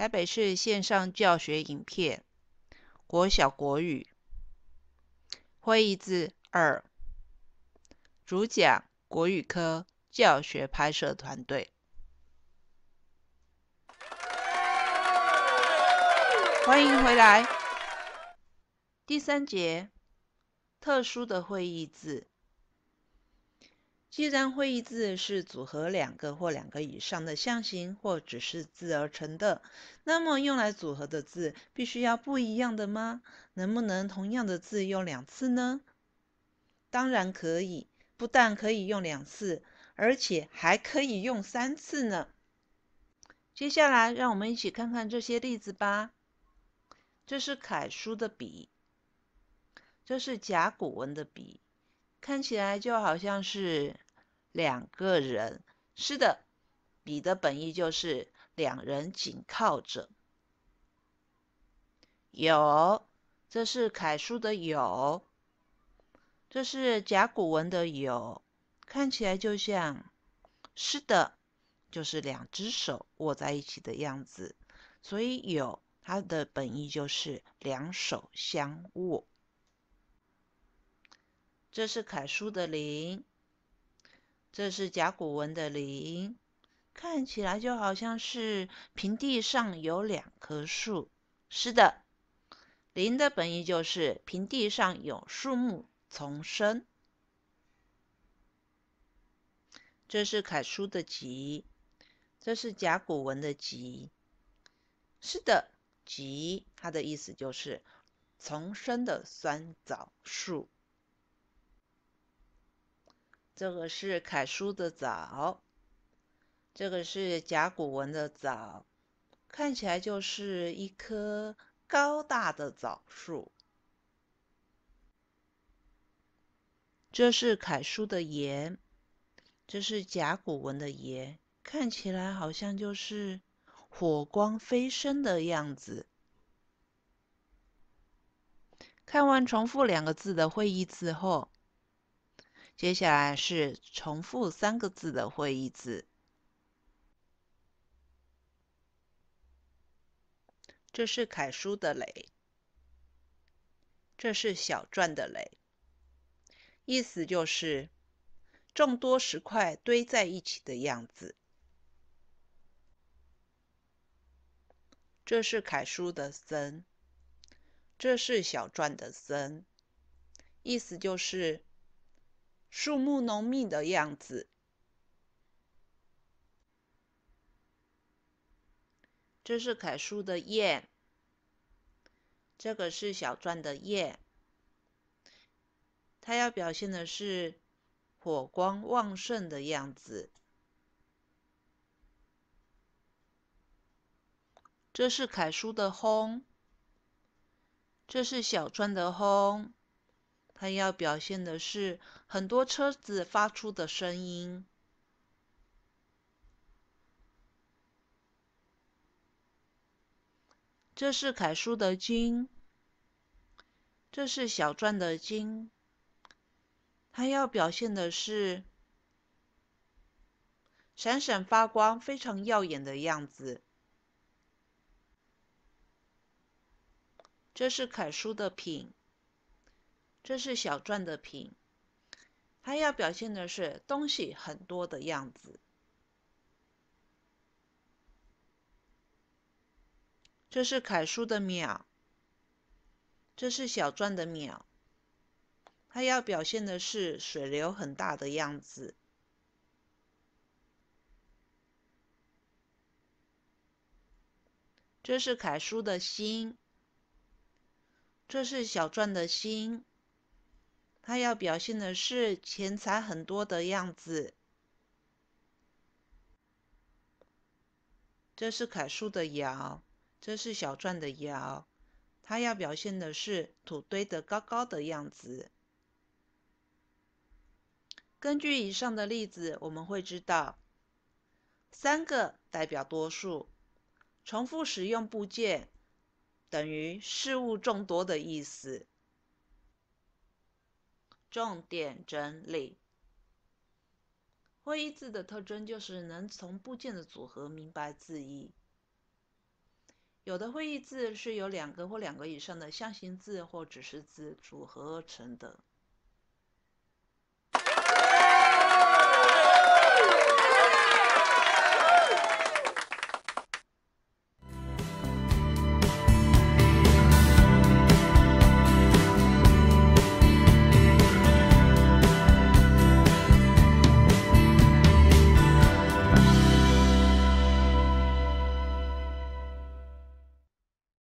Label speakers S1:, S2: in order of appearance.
S1: 台北市线上教学影片，国小国语会议字二，主讲国语科教学拍摄团队，欢迎回来。第三节，特殊的会议字。既然会意字是组合两个或两个以上的象形或指示字而成的，那么用来组合的字必须要不一样的吗？能不能同样的字用两次呢？当然可以，不但可以用两次，而且还可以用三次呢。接下来，让我们一起看看这些例子吧。这是楷书的“笔，这是甲骨文的“笔，看起来就好像是。两个人是的，比的本意就是两人紧靠着。有，这是楷书的有，这是甲骨文的有，看起来就像是的，就是两只手握在一起的样子。所以有它的本意就是两手相握。这是楷书的零。这是甲骨文的林，看起来就好像是平地上有两棵树。是的，林的本意就是平地上有树木丛生。这是楷书的集，这是甲骨文的集。是的，集它的意思就是丛生的酸枣树。这个是楷书的“枣”，这个是甲骨文的“枣”，看起来就是一棵高大的枣树。这是楷书的“言，这是甲骨文的“言，看起来好像就是火光飞升的样子。看完重复两个字的会意字后。接下来是重复三个字的会议字，这是楷书的垒，这是小篆的垒，意思就是众多石块堆在一起的样子。这是楷书的森，这是小篆的森，意思就是。树木浓密的样子。这是楷书的叶，这个是小篆的叶，它要表现的是火光旺盛的样子。这是楷书的轰，这是小篆的轰。它要表现的是很多车子发出的声音。这是楷书的金，这是小篆的金。它要表现的是闪闪发光、非常耀眼的样子。这是楷书的品。这是小篆的“平”，它要表现的是东西很多的样子。这是楷书的“秒，这是小篆的“秒，它要表现的是水流很大的样子。这是楷书的“心”，这是小篆的“心”。它要表现的是钱财很多的样子。这是楷书的“爻，这是小篆的“爻，它要表现的是土堆得高高的样子。根据以上的例子，我们会知道，三个代表多数，重复使用部件等于事物众多的意思。重点整理。会意字的特征就是能从部件的组合明白字意。有的会意字是由两个或两个以上的象形字或指示字组合而成的。